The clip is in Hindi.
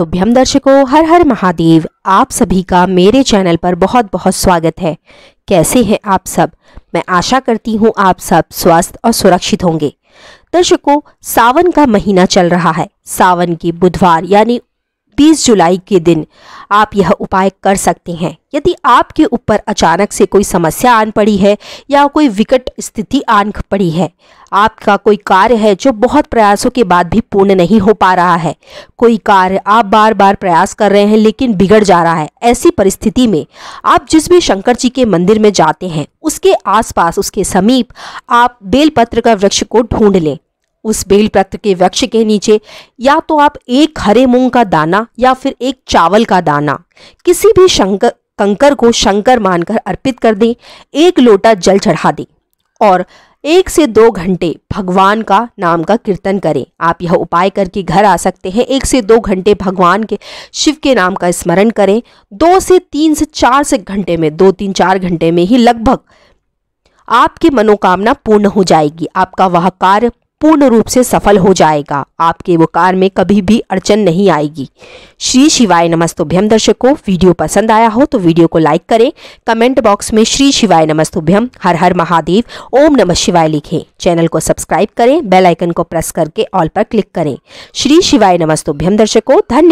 अस्तुभ्यम तो दर्शकों हर हर महादेव आप सभी का मेरे चैनल पर बहुत बहुत स्वागत है कैसे हैं आप सब मैं आशा करती हूं आप सब स्वस्थ और सुरक्षित होंगे दर्शकों सावन का महीना चल रहा है सावन के बुधवार यानी 20 जुलाई के दिन आप यह उपाय कर सकते हैं यदि आपके ऊपर अचानक से कोई समस्या आन पड़ी है या कोई विकट स्थिति आन पड़ी है आपका कोई कार्य है जो बहुत प्रयासों के बाद भी पूर्ण नहीं हो पा रहा है कोई कार्य आप बार बार प्रयास कर रहे हैं लेकिन बिगड़ जा रहा है ऐसी परिस्थिति में आप जिस भी शंकर जी के मंदिर में जाते हैं उसके आसपास उसके समीप आप बेलपत्र का वृक्ष को ढूंढ लें उस बेल पत्र के वृक्ष के नीचे या तो आप एक हरे मूंग का दाना या फिर एक चावल का दाना किसी भी शंकर कंकर को शंकर मानकर अर्पित कर दें एक लोटा जल चढ़ा दें और एक से दो घंटे भगवान का नाम का कीर्तन करें आप यह उपाय करके घर आ सकते हैं एक से दो घंटे भगवान के शिव के नाम का स्मरण करें दो से तीन से चार से घंटे में दो तीन चार घंटे में ही लगभग आपकी मनोकामना पूर्ण हो जाएगी आपका वह कार्य पूर्ण रूप से सफल हो जाएगा आपके वो कार में कभी भी अड़चन नहीं आएगी श्री शिवाय नमस्तुभ्यम दर्शकों वीडियो पसंद आया हो तो वीडियो को लाइक करें कमेंट बॉक्स में श्री शिवाय नमस्तुभ्यम हर हर महादेव ओम नमः शिवाय लिखें चैनल को सब्सक्राइब करें बेल आइकन को प्रेस करके ऑल पर क्लिक करें श्री शिवाय नमस्तुभ्यम दर्शकों धन्यवाद